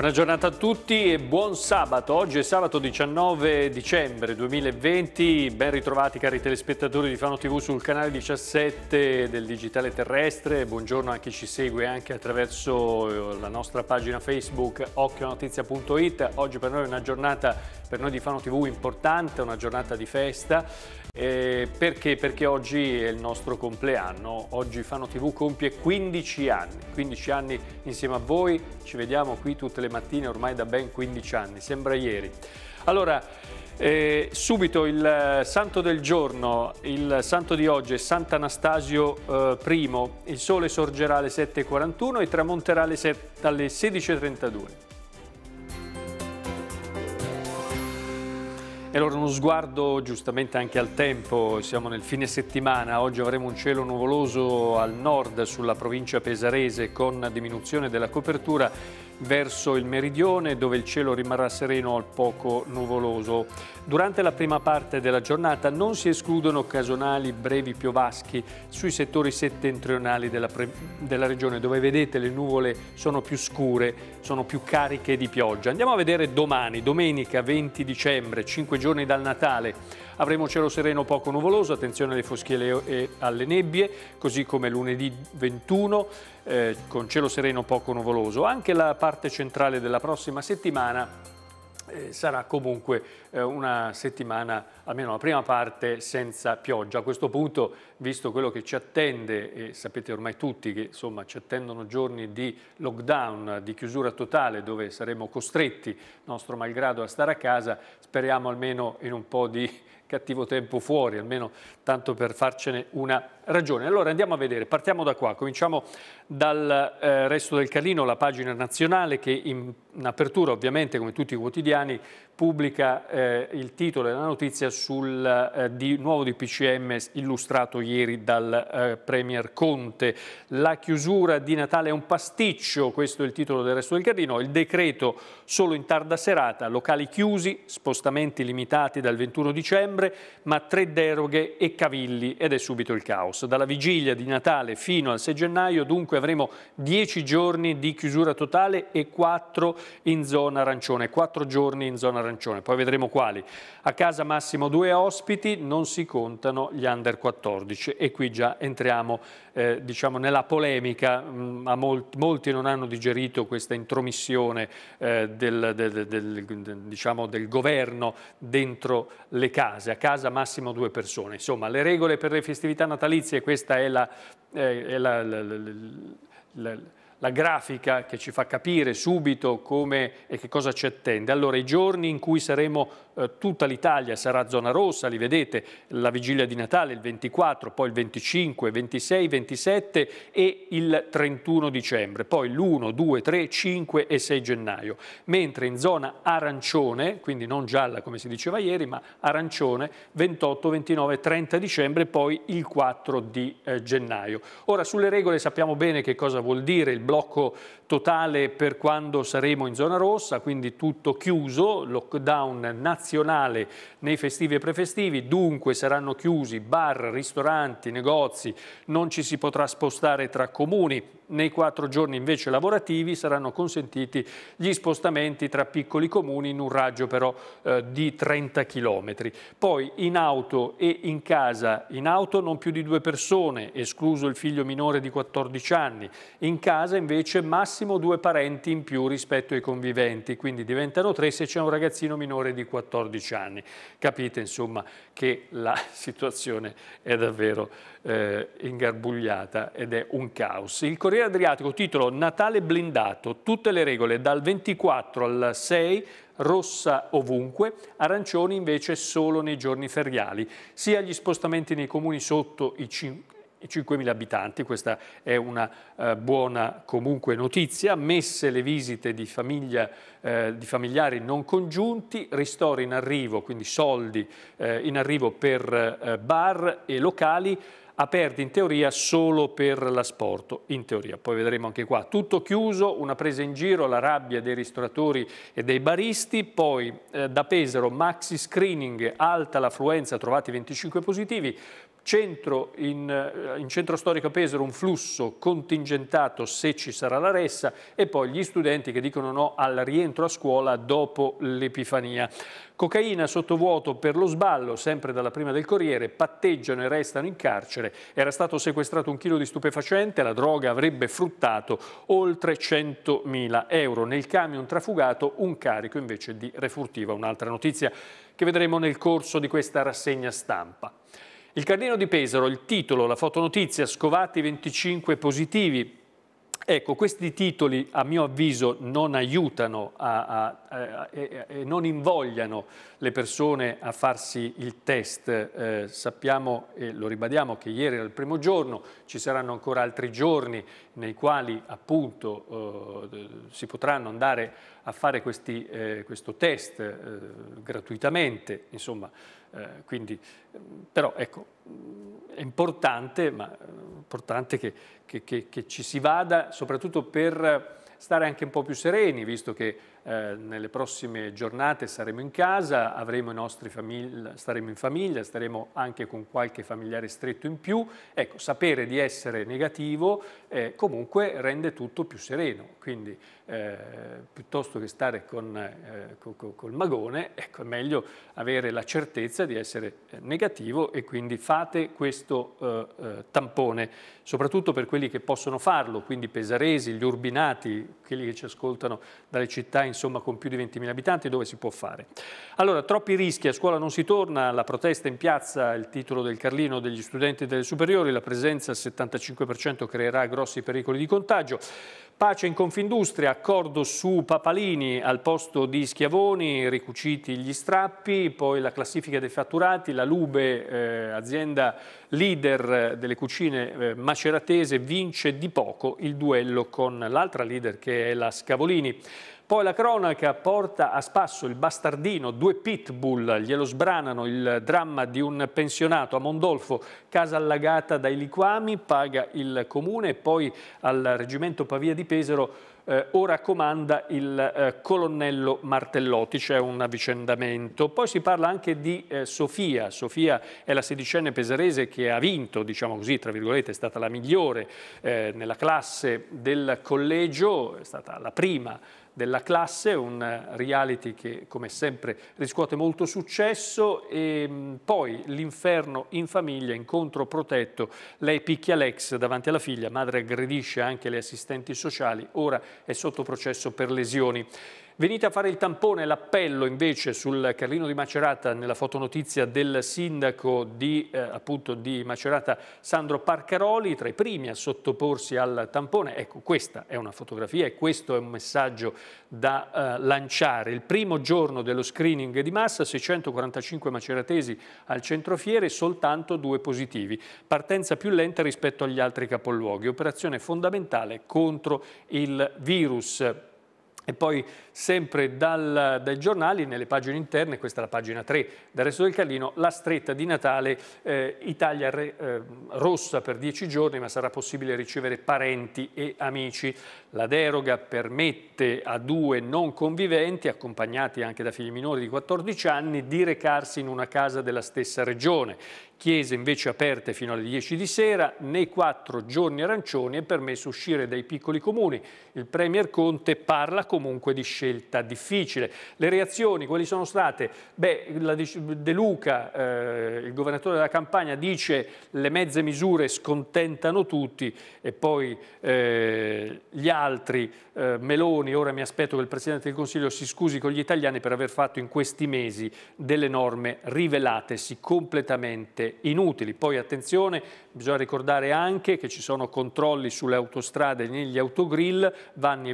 Buona giornata a tutti e buon sabato. Oggi è sabato 19 dicembre 2020. Ben ritrovati cari telespettatori di Fano TV sul canale 17 del Digitale Terrestre. Buongiorno a chi ci segue anche attraverso eh, la nostra pagina Facebook occhionotizia.it. Oggi per noi è una giornata per noi di Fano TV importante, una giornata di festa eh, perché? Perché oggi è il nostro compleanno, oggi Fano TV compie 15 anni, 15 anni insieme a voi, ci vediamo qui tutte le mattine ormai da ben 15 anni, sembra ieri. Allora, eh, subito il eh, santo del giorno, il santo di oggi è Sant'Anastasio eh, I, il sole sorgerà alle 7.41 e tramonterà alle, alle 16.32. E allora uno sguardo giustamente anche al tempo, siamo nel fine settimana, oggi avremo un cielo nuvoloso al nord sulla provincia pesarese con diminuzione della copertura verso il meridione dove il cielo rimarrà sereno al poco nuvoloso. Durante la prima parte della giornata non si escludono occasionali brevi piovaschi sui settori settentrionali della, della regione dove vedete le nuvole sono più scure, sono più cariche di pioggia. Andiamo a vedere domani, domenica 20 dicembre, 5 giorni dal Natale. Avremo cielo sereno poco nuvoloso, attenzione alle foschiere e alle nebbie, così come lunedì 21 eh, con cielo sereno poco nuvoloso. Anche la parte centrale della prossima settimana eh, sarà comunque eh, una settimana, almeno la prima parte, senza pioggia. A questo punto, visto quello che ci attende, e sapete ormai tutti che insomma, ci attendono giorni di lockdown, di chiusura totale, dove saremo costretti, nostro malgrado, a stare a casa, speriamo almeno in un po' di cattivo tempo fuori, almeno tanto per farcene una ragione. Allora andiamo a vedere, partiamo da qua, cominciamo dal eh, resto del Carlino, la pagina nazionale che in, in apertura ovviamente come tutti i quotidiani pubblica eh, il titolo e la notizia sul eh, di, nuovo DPCM illustrato ieri dal eh, Premier Conte. La chiusura di Natale è un pasticcio, questo è il titolo del resto del Carlino, il decreto solo in tarda serata, locali chiusi, spostamenti limitati dal 21 dicembre, ma tre deroghe e cavilli ed è subito il caos. House. Dalla vigilia di Natale fino al 6 gennaio dunque avremo 10 giorni di chiusura totale e 4 in zona arancione, 4 giorni in zona arancione, poi vedremo quali. A casa massimo due ospiti, non si contano gli under 14 e qui già entriamo eh, diciamo nella polemica, Ma mm, molti, molti, non hanno digerito questa intromissione eh, del, del, del, diciamo, del governo dentro le case, a casa massimo due persone. Insomma, le regole per le festività natalizie natalizie, questa è la, eh, è la, la, la la grafica che ci fa capire subito come e che cosa ci attende. Allora, i giorni in cui saremo, eh, tutta l'Italia sarà zona rossa, li vedete, la vigilia di Natale, il 24, poi il 25, 26, 27 e il 31 dicembre, poi l'1, 2, 3, 5 e 6 gennaio. Mentre in zona arancione, quindi non gialla come si diceva ieri, ma arancione, 28, 29, 30 dicembre poi il 4 di eh, gennaio. Ora, sulle regole sappiamo bene che cosa vuol dire il blocco totale per quando saremo in zona rossa, quindi tutto chiuso, lockdown nazionale nei festivi e prefestivi, dunque saranno chiusi bar, ristoranti, negozi, non ci si potrà spostare tra comuni, nei quattro giorni invece lavorativi saranno consentiti gli spostamenti tra piccoli comuni in un raggio però eh, di 30 km. Poi in auto e in casa, in auto non più di due persone, escluso il figlio minore di 14 anni, in casa invece massimo due parenti in più rispetto ai conviventi, quindi diventano tre se c'è un ragazzino minore di 14 anni. Capite insomma che la situazione è davvero eh, ingarbugliata ed è un caos. Il Corriere Adriatico, titolo Natale blindato, tutte le regole dal 24 al 6 rossa ovunque, arancioni invece solo nei giorni feriali, sia gli spostamenti nei comuni sotto i 5 5.000 abitanti, questa è una eh, buona comunque notizia, messe le visite di, famiglia, eh, di, familiari non congiunti, ristori in arrivo, quindi soldi eh, in arrivo per eh, bar e locali, aperti in teoria solo per l'asporto, in teoria, poi vedremo anche qua. Tutto chiuso, una presa in giro, la rabbia dei ristoratori e dei baristi, poi eh, da Pesaro maxi screening, alta l'affluenza, trovati 25 positivi, centro in, eh, in, centro storico Pesaro un flusso contingentato se ci sarà la ressa e poi gli studenti che dicono no al rientro a scuola dopo l'Epifania. Cocaina sottovuoto per lo sballo, sempre dalla prima del Corriere, patteggiano e restano in carcere. Era stato sequestrato un chilo di stupefacente, la droga avrebbe fruttato oltre 100.000 euro. Nel camion trafugato un carico invece di refurtiva, un'altra notizia che vedremo nel corso di questa rassegna stampa. Il Cardino di Pesaro, il titolo, la fotonotizia, scovati 25 positivi. Ecco, questi titoli a mio avviso non aiutano e non invogliano le persone a farsi il test. Eh, sappiamo e lo ribadiamo che ieri era il primo giorno, ci saranno ancora altri giorni nei quali appunto eh, si potranno andare a fare questi, eh, questo test eh, gratuitamente, insomma eh, quindi, mm, però ecco, mm, è importante, ma, eh, importante che, che, che, che, ci si vada, soprattutto per stare anche un po' più sereni, visto che eh, nelle prossime giornate saremo in casa, famiglia, staremo in famiglia, staremo anche con qualche familiare stretto in più. Ecco, sapere di essere negativo eh, comunque rende tutto più sereno, quindi eh, piuttosto che stare con, eh, co col magone, ecco, è meglio avere la certezza di essere eh, negativo e quindi fate questo tampone, soprattutto per quelli che possono farlo, quindi pesaresi, gli urbinati, quelli che ci ascoltano dalle città in insomma con più di 20.000 abitanti dove si può fare. Allora, troppi rischi, a scuola non si torna, la protesta in piazza, il titolo del Carlino degli studenti delle superiori, la presenza al 75% creerà grossi pericoli di contagio. Pace in Confindustria, accordo su Papalini al posto di Schiavoni, ricuciti gli strappi, poi la classifica dei fatturati, la Lube, eh, azienda leader delle cucine eh, maceratese, vince di poco il duello con l'altra leader che è la Scavolini. Poi la cronaca porta a spasso il bastardino, due pitbull glielo sbranano, il dramma di un pensionato a Mondolfo, casa allagata dai liquami, paga il comune poi al reggimento Pavia di Pesaro eh, ora comanda il eh, colonnello Martellotti, c'è un avvicendamento. Poi si parla anche di eh, Sofia, Sofia è la sedicenne pesarese che ha vinto, diciamo così, tra virgolette, è stata la migliore eh, nella classe del collegio, è stata la prima della classe, un reality che come sempre riscuote molto successo e mm, poi l'inferno in famiglia, incontro protetto, lei picchia l'ex davanti alla figlia, madre aggredisce anche le assistenti sociali, ora è sotto processo per lesioni. Venite a fare il tampone, l'appello invece sul Carlino di Macerata nella fotonotizia del sindaco di, eh, appunto, di Macerata Sandro Parcaroli, tra i primi a sottoporsi al tampone. Ecco, questa è una fotografia e questo è un messaggio da eh, lanciare. Il primo giorno dello screening di massa, 645 maceratesi al centrofiere, soltanto due positivi. Partenza più lenta rispetto agli altri capoluoghi. Operazione fondamentale contro il virus. E poi sempre dal, dai giornali, nelle pagine interne, questa è la pagina 3 del resto del Carlino, la stretta di Natale, eh, Italia re, eh, rossa per 10 giorni, ma sarà possibile ricevere parenti e amici. La deroga permette a due non conviventi, accompagnati anche da figli minori di 14 anni, di recarsi in una casa della stessa regione. Chiese invece aperte fino alle 10 di sera, nei quattro giorni arancioni è permesso uscire dai piccoli comuni. Il Premier Conte parla comunque di scelta scelta difficile. Le reazioni quali sono state? Beh, De Luca, eh, il governatore della Campania, dice le mezze misure scontentano tutti e poi eh, gli altri, eh, Meloni, ora mi aspetto che il Presidente del Consiglio si scusi con gli italiani per aver fatto in questi mesi delle norme rivelatesi completamente inutili. Poi attenzione, bisogna ricordare anche che ci sono controlli sulle autostrade e negli autogrill, vanno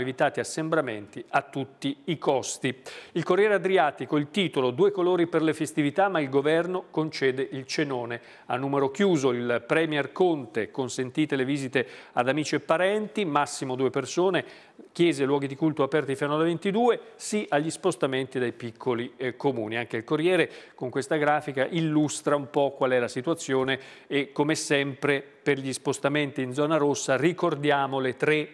evitati assembramenti a tutti i costi. Il Corriere Adriatico, il titolo, due colori per le festività ma il governo concede il cenone. A numero chiuso il Premier Conte, consentite le visite ad amici e parenti, massimo due persone, chiese e luoghi di culto aperti fino alle 22, sì agli spostamenti dai piccoli eh, comuni. Anche il Corriere con questa grafica illustra un po' qual è la situazione e come sempre per gli spostamenti in zona rossa ricordiamo le tre,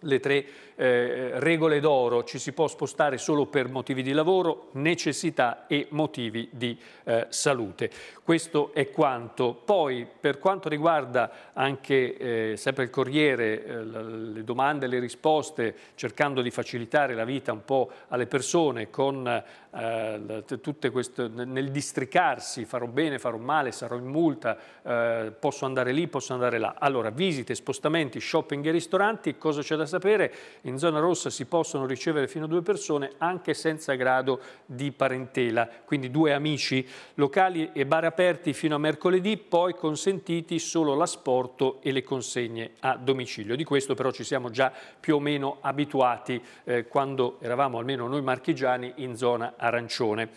le tre eh, regole d'oro, ci si può spostare solo per motivi di lavoro, necessità e motivi di eh, salute. Questo è quanto. Poi per quanto riguarda anche eh, sempre il Corriere, eh, le domande e le risposte, cercando di facilitare la vita un po' alle persone con eh, tutte queste, nel districarsi, farò bene, farò male, sarò in multa, eh, posso andare lì, posso andare là. Allora, visite, spostamenti, shopping e ristoranti, cosa c'è da sapere? In zona rossa si possono ricevere fino a due persone anche senza grado di parentela, quindi due amici. Locali e bar aperti fino a mercoledì, poi consentiti solo l'asporto e le consegne a domicilio. Di questo però ci siamo già più o meno abituati eh, quando eravamo almeno noi marchigiani in zona arancione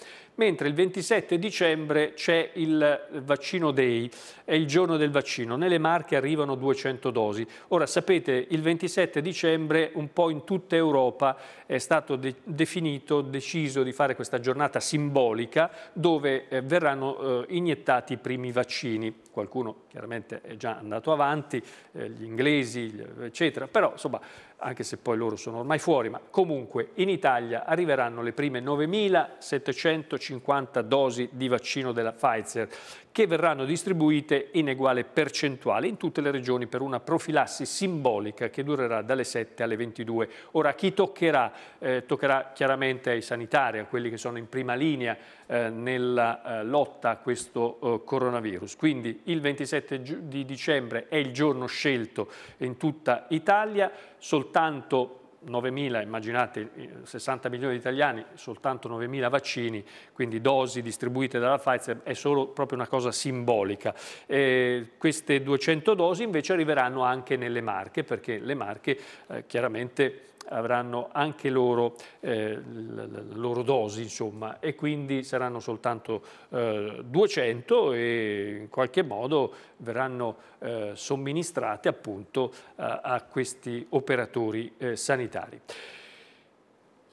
mentre il 27 dicembre c'è il vaccino day, è il giorno del vaccino. Nelle Marche arrivano 200 dosi. Ora sapete, il 27 dicembre un po' in tutta Europa è stato de definito, deciso di fare questa giornata simbolica dove eh, verranno eh, iniettati i primi vaccini. Qualcuno chiaramente è già andato avanti, eh, gli inglesi, eccetera, però insomma anche se poi loro sono ormai fuori, ma comunque in Italia arriveranno le prime 9.750 dosi di vaccino della Pfizer che verranno distribuite in uguale percentuale in tutte le regioni per una profilassi simbolica che durerà dalle 7 alle 22. Ora chi toccherà? Eh, toccherà chiaramente ai sanitari, a quelli che sono in prima linea eh, nella eh, lotta a questo eh, coronavirus. Quindi il 27 di dicembre è il giorno scelto in tutta Italia, soltanto 9.000, immaginate 60 eh, milioni di italiani, soltanto 9.000 vaccini, quindi dosi distribuite dalla Pfizer, è solo proprio una cosa simbolica. E queste 200 dosi invece arriveranno anche nelle Marche, perché le Marche eh, chiaramente avranno anche loro eh, la loro dosi insomma, e quindi saranno soltanto eh, 200 e in qualche modo verranno eh, somministrate appunto a, eh, a questi operatori eh, sanitari.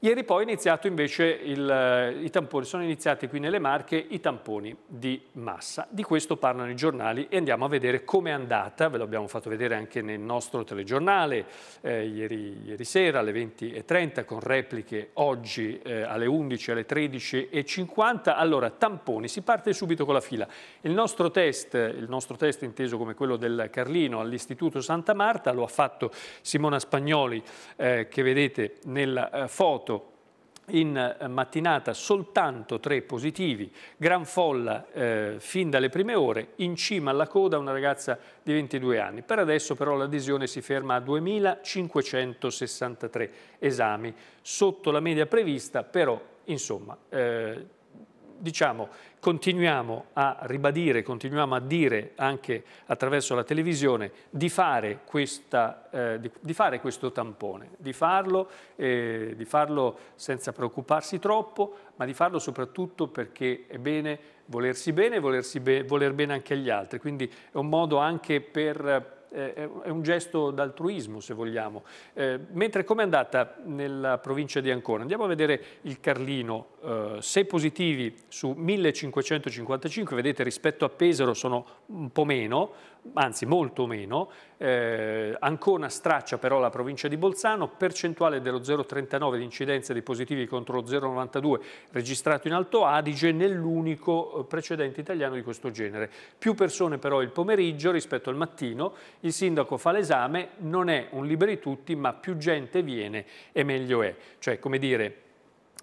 Ieri poi è iniziato invece, il, eh, i tamponi, sono iniziati qui nelle Marche i tamponi di massa. Di questo parlano i giornali e andiamo a vedere com'è andata, ve l'abbiamo fatto vedere anche nel nostro telegiornale eh, ieri, ieri, sera alle 20.30 con repliche oggi eh, alle 11, alle 13.50. Allora, tamponi, si parte subito con la fila. Il nostro test, il nostro test inteso come quello del Carlino all'Istituto Santa Marta, lo ha fatto Simona Spagnoli eh, che vedete nella eh, foto in eh, mattinata soltanto tre positivi, gran folla eh, fin dalle prime ore, in cima alla coda una ragazza di 22 anni. Per adesso però l'adesione si ferma a 2.563 esami, sotto la media prevista però insomma eh, diciamo, continuiamo a ribadire, continuiamo a dire anche attraverso la televisione di fare, questa, eh, di, di fare questo tampone, di farlo, eh, di farlo senza preoccuparsi troppo, ma di farlo soprattutto perché è bene volersi bene e volersi be voler bene anche agli altri, quindi è un modo anche per eh, è un gesto d'altruismo se vogliamo. Eh, mentre com'è andata nella provincia di Ancona? Andiamo a vedere il Carlino eh, 6 positivi su 1555, vedete rispetto a Pesaro sono un po' meno, anzi molto meno, eh, Ancona straccia però la provincia di Bolzano, percentuale dello 0,39 di incidenza di positivi contro lo 0,92 registrato in Alto Adige nell'unico eh, precedente italiano di questo genere. Più persone però il pomeriggio rispetto al mattino, il sindaco fa l'esame, non è un liberi tutti ma più gente viene e meglio è. Cioè come dire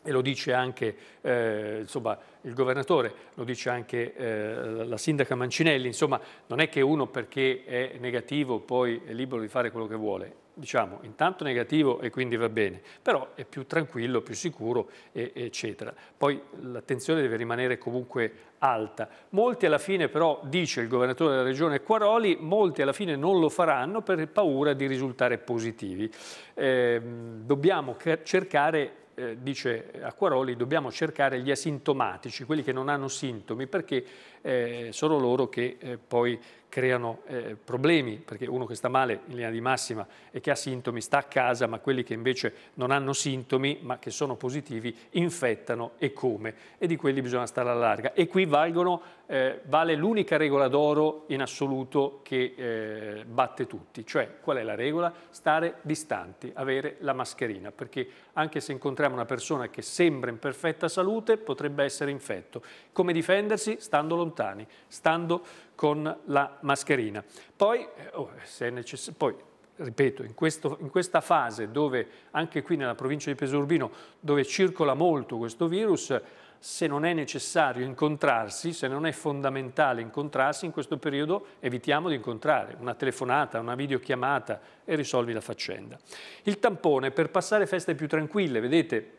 e lo dice anche eh, insomma, il governatore, lo dice anche eh, la sindaca Mancinelli, insomma non è che uno perché è negativo poi è libero di fare quello che vuole, diciamo intanto negativo e quindi va bene, però è più tranquillo, più sicuro e, eccetera. Poi l'attenzione deve rimanere comunque alta. Molti alla fine però, dice il governatore della regione Quaroli, molti alla fine non lo faranno per paura di risultare positivi. Eh, dobbiamo cercare eh, dice Acquaroli, dobbiamo cercare gli asintomatici, quelli che non hanno sintomi, perché eh, sono loro che eh, poi creano eh, problemi, perché uno che sta male in linea di massima e che ha sintomi sta a casa, ma quelli che invece non hanno sintomi, ma che sono positivi, infettano e come? E di quelli bisogna stare alla larga. E qui valgono, eh, vale l'unica regola d'oro in assoluto che eh, batte tutti, cioè qual è la regola? Stare distanti, avere la mascherina, perché anche se incontriamo una persona che sembra in perfetta salute, potrebbe essere infetto. Come difendersi? Stando lontano lontani, stando con la mascherina. Poi, eh, oh, se è necessario, poi ripeto, in, questo, in, questa fase dove anche qui nella provincia di Peso Urbino, dove circola molto questo virus, se non è necessario incontrarsi, se non è fondamentale incontrarsi, in questo periodo evitiamo di incontrare una telefonata, una videochiamata e risolvi la faccenda. Il tampone per passare feste più tranquille, vedete,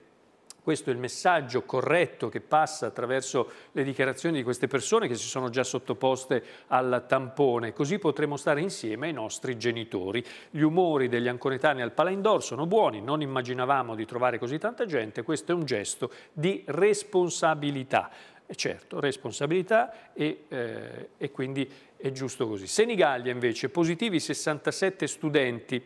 questo è il messaggio corretto che passa attraverso le dichiarazioni di queste persone che si sono già sottoposte al tampone. Così potremo stare insieme ai nostri genitori. Gli umori degli anconetani al Palaindor sono buoni, non immaginavamo di trovare così tanta gente, questo è un gesto di responsabilità. E certo, responsabilità e, eh, e quindi è giusto così. Senigallia invece, positivi 67 studenti,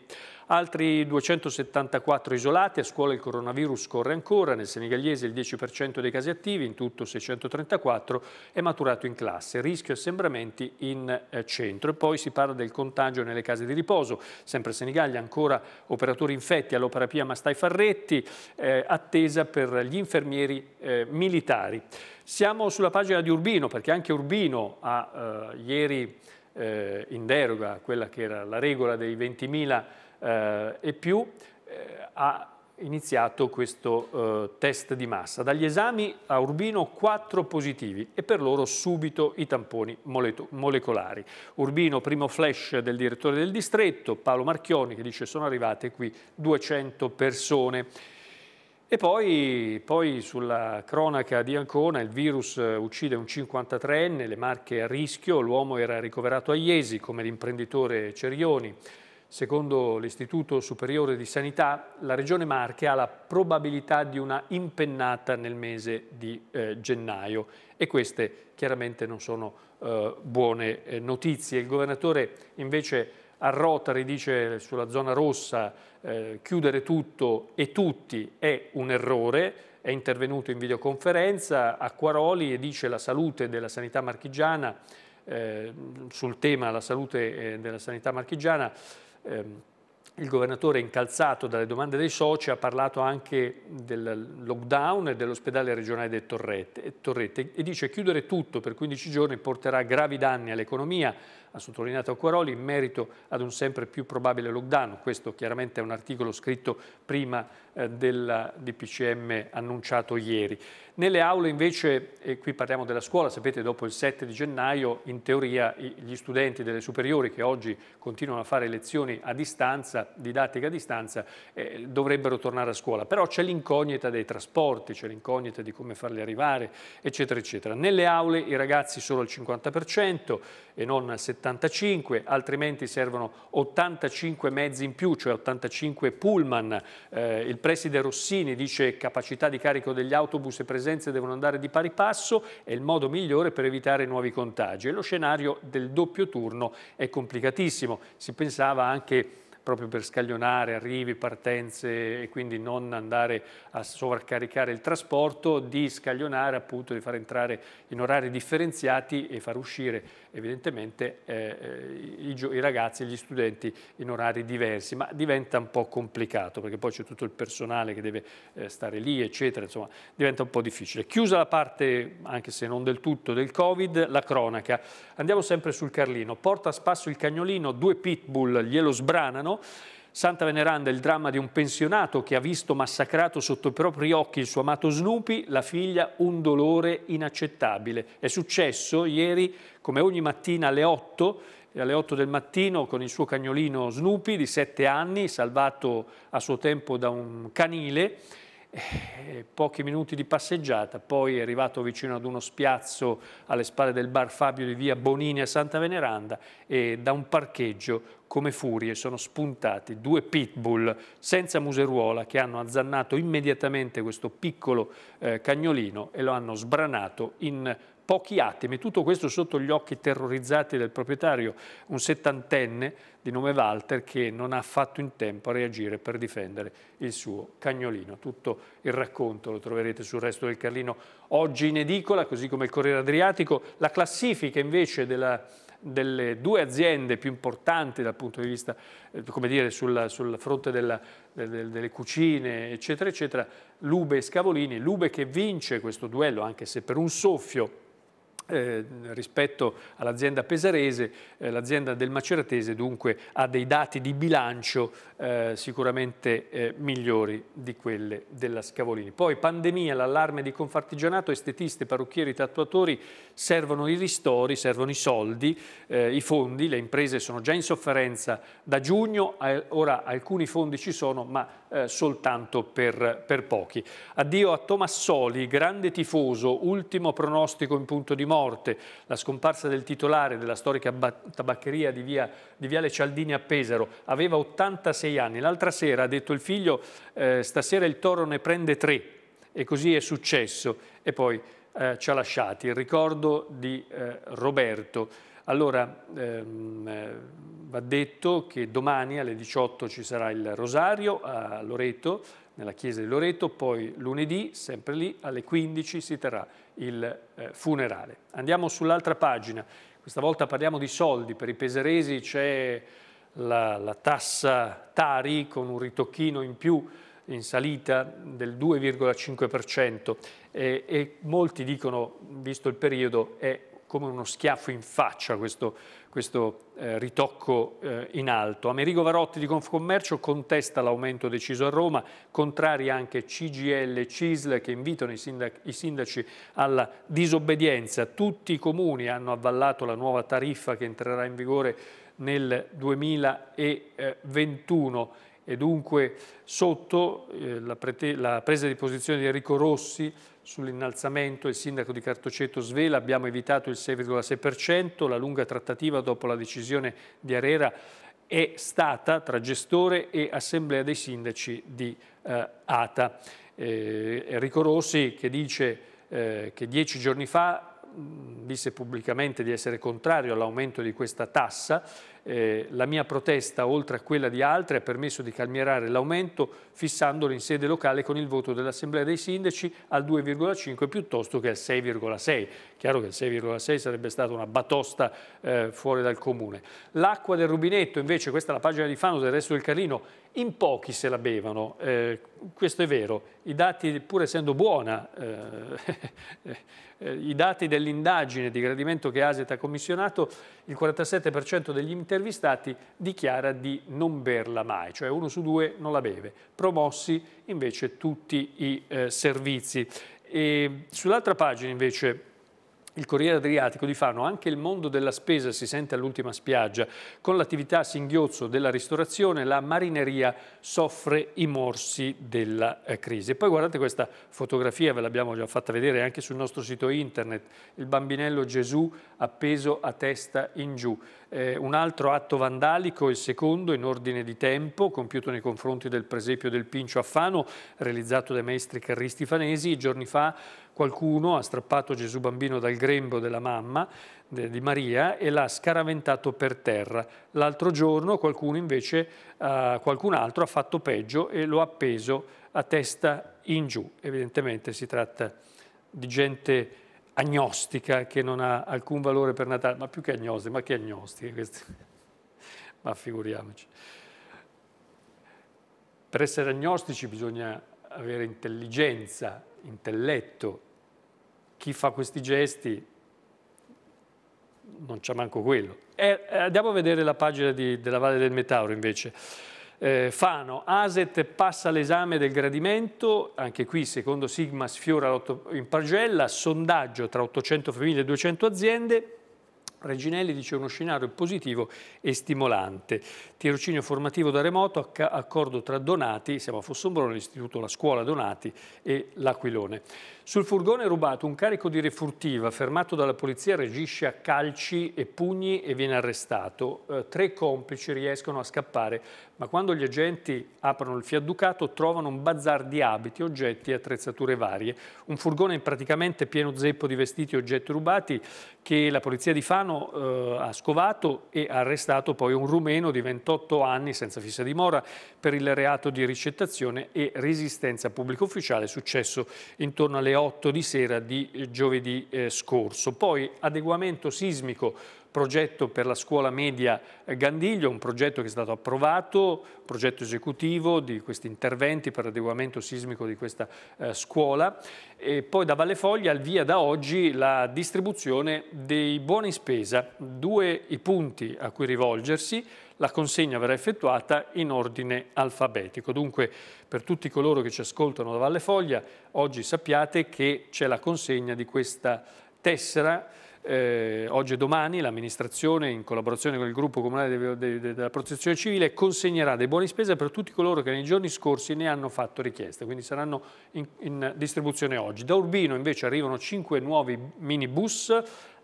altri 274 isolati, a scuola il coronavirus corre ancora, nel senegallese il 10% dei casi attivi, in tutto 634, è maturato in classe, rischio assembramenti in eh, centro. E poi si parla del contagio nelle case di riposo, sempre Senigallia, ancora operatori infetti all'opera Pia Mastai Farretti, eh, attesa per gli infermieri eh, militari. Siamo sulla pagina di Urbino, perché anche Urbino ha eh, ieri eh, in deroga a quella che era la regola dei 20.000 eh, e più, eh, ha iniziato questo eh, test di massa. Dagli esami a Urbino 4 positivi e per loro subito i tamponi molecolari. Urbino, primo flash del direttore del distretto, Paolo Marchioni, che dice sono arrivate qui 200 persone. E poi, poi, sulla cronaca di Ancona il virus eh, uccide un 53enne, le marche a rischio, l'uomo era ricoverato a Iesi come l'imprenditore Cerioni. Secondo l'Istituto Superiore di Sanità la Regione Marche ha la probabilità di una impennata nel mese di eh, gennaio e queste chiaramente non sono eh, buone eh, notizie. Il governatore invece a Rotary dice sulla zona rossa eh, chiudere tutto e tutti è un errore, è intervenuto in videoconferenza, a Quaroli e dice la salute della sanità marchigiana, eh, sul tema la salute eh, della sanità marchigiana, eh, il governatore incalzato dalle domande dei soci ha parlato anche del lockdown e dell'ospedale regionale del Torrette, Torrette, e dice chiudere tutto per 15 giorni porterà gravi danni all'economia, ha sottolineato Acquaroli, in merito ad un sempre più probabile lockdown. Questo chiaramente è un articolo scritto prima eh, del DPCM annunciato ieri. Nelle aule invece, e qui parliamo della scuola, sapete dopo il 7 di gennaio in teoria gli studenti delle superiori che oggi continuano a fare lezioni a distanza, didattica a distanza, eh, dovrebbero tornare a scuola. Però c'è l'incognita dei trasporti, c'è l'incognita di come farli arrivare, eccetera, eccetera. Nelle aule i ragazzi solo al 50%, e non 75, altrimenti servono 85 mezzi in più, cioè 85 pullman. Eh, il preside Rossini dice che capacità di carico degli autobus e presenze devono andare di pari passo, è il modo migliore per evitare nuovi contagi. E lo scenario del doppio turno è complicatissimo. Si pensava anche proprio per scaglionare arrivi, partenze e quindi non andare a sovraccaricare il trasporto, di scaglionare appunto, di far entrare in orari differenziati e far uscire evidentemente eh, eh i, i ragazzi e gli studenti in orari diversi, ma diventa un po' complicato perché poi c'è tutto il personale che deve eh, stare lì, eccetera, insomma diventa un po' difficile. Chiusa la parte, anche se non del tutto, del Covid, la cronaca. Andiamo sempre sul Carlino, porta a spasso il cagnolino, due pitbull glielo sbranano, Milano. Santa Veneranda è il dramma di un pensionato che ha visto massacrato sotto i propri occhi il suo amato Snoopy, la figlia un dolore inaccettabile. È successo ieri, come ogni mattina alle 8, alle 8 del mattino con il suo cagnolino Snoopy di 7 anni, salvato a suo tempo da un canile, eh, pochi minuti di passeggiata, poi è arrivato vicino ad uno spiazzo alle spalle del bar Fabio di via Bonini a Santa Veneranda e da un parcheggio come furie sono spuntati due pitbull senza museruola che hanno azzannato immediatamente questo piccolo eh, cagnolino e lo hanno sbranato in pochi attimi, tutto questo sotto gli occhi terrorizzati del proprietario, un settantenne di nome Walter che non ha fatto in tempo a reagire per difendere il suo cagnolino. Tutto il racconto lo troverete sul resto del Carlino oggi in edicola, così come il Corriere Adriatico. La classifica invece della, delle due aziende più importanti dal punto di vista, eh, come dire, sulla, sul fronte della, del, delle cucine, eccetera, eccetera, Lube e Scavolini. Lube che vince questo duello, anche se per un soffio, eh, rispetto all'azienda pesarese, eh, l'azienda del Maceratese dunque ha dei dati di bilancio eh, sicuramente eh, migliori di quelle della Scavolini. Poi pandemia, l'allarme di Confartigianato, estetiste, parrucchieri, tatuatori, servono i ristori, servono i soldi, eh, i fondi, le imprese sono già in sofferenza da giugno, eh, ora alcuni fondi ci sono ma soltanto per, per pochi. Addio a Tommassoli, grande tifoso, ultimo pronostico in punto di morte morte, la scomparsa del titolare della storica tabaccheria di, via, di Viale Cialdini a Pesaro, aveva 86 anni. L'altra sera ha detto il figlio, eh, stasera il toro ne prende tre e così è successo e poi eh, ci ha lasciati. Il ricordo di eh, Roberto. Allora ehm, eh, va detto che domani alle 18 ci sarà il rosario a Loreto, nella chiesa di Loreto, poi lunedì, sempre lì, alle 15 si terrà il eh, funerale. Andiamo sull'altra pagina, questa volta parliamo di soldi, per i peseresi c'è la, la tassa Tari con un ritocchino in più in salita del 2,5% e, e molti dicono, visto il periodo, è come uno schiaffo in faccia questo, questo eh, ritocco eh, in alto. Amerigo Varotti di Confcommercio contesta l'aumento deciso a Roma, contrari anche CGL e CISL che invitano i, sindac i sindaci alla disobbedienza. Tutti i comuni hanno avvallato la nuova tariffa che entrerà in vigore nel 2021 e dunque sotto eh, la, la, presa di posizione di Enrico Rossi sull'innalzamento, il sindaco di Cartoceto svela, abbiamo evitato il 6,6%, la lunga trattativa dopo la decisione di Arera è stata tra gestore e assemblea dei sindaci di eh, ATA. Eh, Enrico Rossi che dice eh, che dieci giorni fa disse pubblicamente di essere contrario all'aumento di questa tassa eh, la mia protesta, oltre a quella di altri, ha permesso di calmierare l'aumento fissandolo in sede locale con il voto dell'Assemblea dei Sindaci al 2,5 piuttosto che al 6,6. Chiaro che il 6,6 sarebbe stata una batosta eh, fuori dal comune. L'acqua del rubinetto, invece, questa è la pagina di Fano del resto del Carlino, in pochi se la bevano, eh, questo è vero, i dati pur essendo buona, eh, eh, i dati dell'indagine di gradimento che ASET ha commissionato, il 47% degli impianti intervistati dichiara di non berla mai, cioè uno su due non la beve. Promossi invece tutti i eh, servizi. Sull'altra pagina invece il Corriere Adriatico di Fano, anche il mondo della spesa si sente all'ultima spiaggia. Con l'attività a singhiozzo della ristorazione, la marineria soffre i morsi della eh, crisi. E poi guardate questa fotografia, ve l'abbiamo già fatta vedere anche sul nostro sito internet, il bambinello Gesù appeso a testa in giù. Eh, un altro atto vandalico, il secondo, in ordine di tempo, compiuto nei confronti del presepio del Pincio a Fano, realizzato dai maestri carristi fanesi. Giorni fa qualcuno ha strappato Gesù bambino dal grembo della mamma de, di Maria e l'ha scaraventato per terra. L'altro giorno qualcuno invece, eh, qualcun altro ha fatto peggio e lo ha appeso a testa in giù. Evidentemente si tratta di gente agnostica che non ha alcun valore per Natale, ma più che agnostica, ma che agnostica questa? ma figuriamoci. Per essere agnostici bisogna avere intelligenza, intelletto. Chi fa questi gesti non c'è manco quello. Eh, eh, andiamo a vedere la pagina di, della Valle del Metauro invece. Eh, Fano, Aset passa l'esame del gradimento, anche qui secondo Sigma sfiora in pagella, sondaggio tra 800 famiglie e 200 aziende, Reginelli dice uno scenario positivo e stimolante. Tirocinio formativo da remoto, accordo tra Donati, siamo a Fossombrone, l'istituto La Scuola Donati e l'Aquilone. Sul furgone rubato un carico di refurtiva fermato dalla polizia regisce a calci e pugni e viene arrestato. Eh, tre complici riescono a scappare, ma quando gli agenti aprono il fiaducato trovano un bazar di abiti, oggetti e attrezzature varie. Un furgone praticamente pieno zeppo di vestiti e oggetti rubati che la polizia di Fano eh, ha scovato e ha arrestato poi un rumeno di 28 anni senza fissa dimora per il reato di ricettazione e resistenza pubblico ufficiale successo intorno alle 8 8 di sera di eh, giovedì eh, scorso. Poi adeguamento sismico progetto per la scuola media eh, Gandiglio, un progetto che è stato approvato, progetto esecutivo di questi interventi per l'adeguamento sismico di questa eh, scuola. E poi da Valle Foglia al via da oggi la distribuzione dei buoni spesa, due i punti a cui rivolgersi, la consegna verrà effettuata in ordine alfabetico. Dunque per tutti coloro che ci ascoltano da Valle Foglia, oggi sappiate che c'è la consegna di questa tessera eh, oggi e domani l'amministrazione in collaborazione con il gruppo comunale della protezione civile consegnerà dei buoni spesa per tutti coloro che nei giorni scorsi ne hanno fatto richiesta quindi saranno in, in distribuzione oggi da Urbino invece arrivano 5 nuovi minibus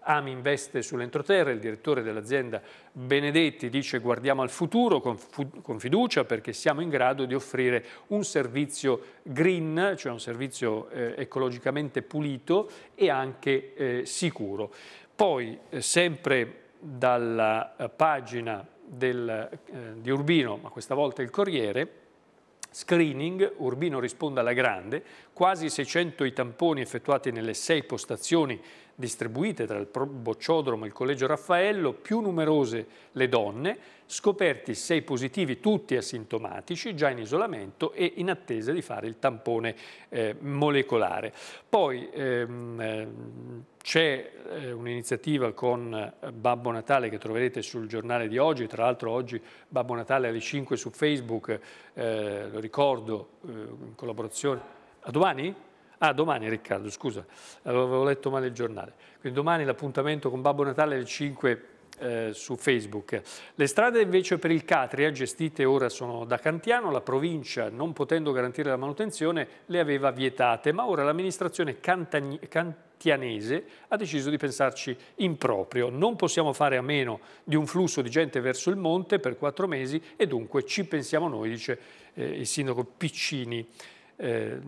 AMI investe sull'entroterra, il direttore dell'azienda Benedetti dice guardiamo al futuro con, con, fiducia perché siamo in grado di offrire un servizio green, cioè un servizio eh, ecologicamente pulito e anche eh, sicuro. Poi eh, sempre dalla eh, pagina del, eh, di Urbino, ma questa volta il Corriere, Screening, Urbino risponde alla grande, quasi 600 i tamponi effettuati nelle sei postazioni distribuite tra il bocciodromo e il collegio Raffaello, più numerose le donne, scoperti sei positivi, tutti asintomatici, già in isolamento e in attesa di fare il tampone eh, molecolare. Poi ehm, eh, c'è eh, un'iniziativa con eh, Babbo Natale che troverete sul giornale di oggi, tra l'altro oggi Babbo Natale alle 5 su Facebook, eh, lo ricordo, eh, in collaborazione... A domani? Ah, domani Riccardo, scusa, avevo letto male il giornale. Quindi domani l'appuntamento con Babbo Natale alle 5 eh, su Facebook. Le strade invece per il Catria, gestite ora sono da Cantiano, la provincia non potendo garantire la manutenzione le aveva vietate, ma ora l'amministrazione cantagn- cantianese ha deciso di pensarci in proprio. Non possiamo fare a meno di un flusso di gente verso il monte per quattro mesi e dunque ci pensiamo noi, dice eh, il sindaco Piccini. Eh,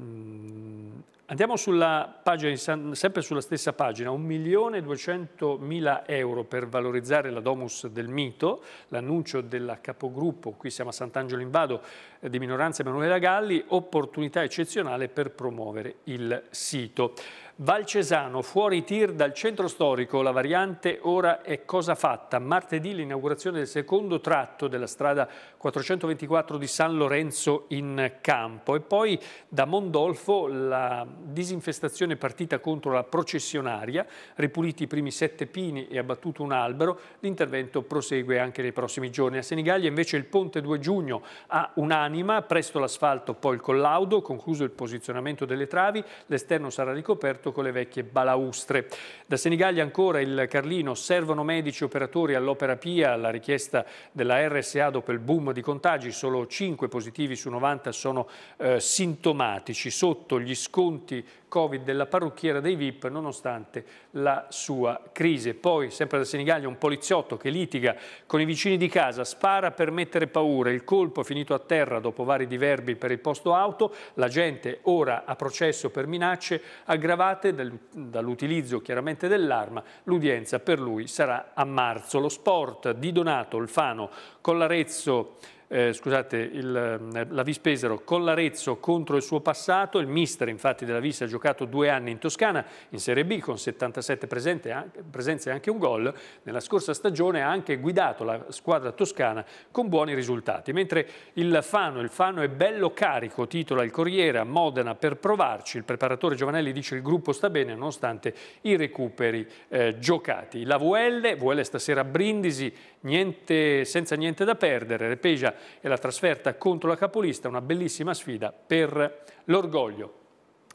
andiamo sulla pagina, sempre sulla stessa pagina, 1.200.000 euro per valorizzare la Domus del Mito, l'annuncio della capogruppo, qui siamo a Sant'Angelo in Vado, eh, di minoranza Emanuela Galli, opportunità eccezionale per promuovere il sito. Valcesano, fuori tir dal centro storico, la variante ora è cosa fatta. Martedì l'inaugurazione del secondo tratto della strada 424 di San Lorenzo in campo e poi da Mondolfo la disinfestazione partita contro la processionaria, ripuliti i primi sette pini e abbattuto un albero, l'intervento prosegue anche nei prossimi giorni. A Senigallia invece il ponte 2 giugno ha un'anima, presto l'asfalto, poi il collaudo, concluso il posizionamento delle travi, l'esterno sarà ricoperto con le vecchie balaustre. Da Senigallia ancora il Carlino, servono medici operatori all'opera Pia, la richiesta della RSA dopo il boom numero di contagi, solo 5 positivi su 90 sono eh, sintomatici sotto gli sconti Covid della parrucchiera dei VIP nonostante la sua crisi. Poi, sempre da Senigallia, un poliziotto che litiga con i vicini di casa, spara per mettere paura, il colpo è finito a terra dopo vari diverbi per il posto auto, la gente ora ha processo per minacce aggravate dall'utilizzo chiaramente dell'arma, l'udienza per lui sarà a marzo. Lo sport di Donato Olfano con l'Arezzo eh, scusate, il, eh, la Vispesero con l'Arezzo contro il suo passato, il mister infatti della Vis ha giocato due anni in Toscana in Serie B con 77 presente, presenze e anche un gol, nella scorsa stagione ha anche guidato la squadra toscana con buoni risultati, mentre il Fano, il Fano è bello carico, titola il Corriere a Modena per provarci, il preparatore Giovanelli dice il gruppo sta bene nonostante i recuperi eh, giocati. La VL, VL stasera a Brindisi, niente, senza niente da perdere, Repegia e la trasferta contro la capolista, una bellissima sfida per l'orgoglio.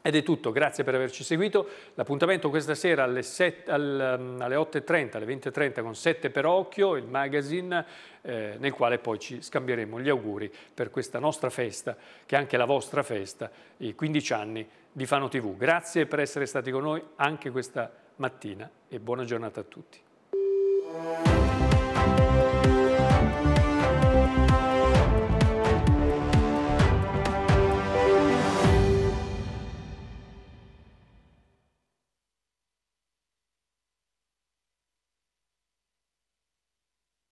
Ed è tutto, grazie per averci seguito. L'appuntamento questa sera alle, 7, um, alle 8.30, alle 20.30 con 7 per occhio, il magazine eh, nel quale poi ci scambieremo gli auguri per questa nostra festa, che è anche la vostra festa, i 15 anni di Fano TV. Grazie per essere stati con noi anche questa mattina e buona giornata a tutti.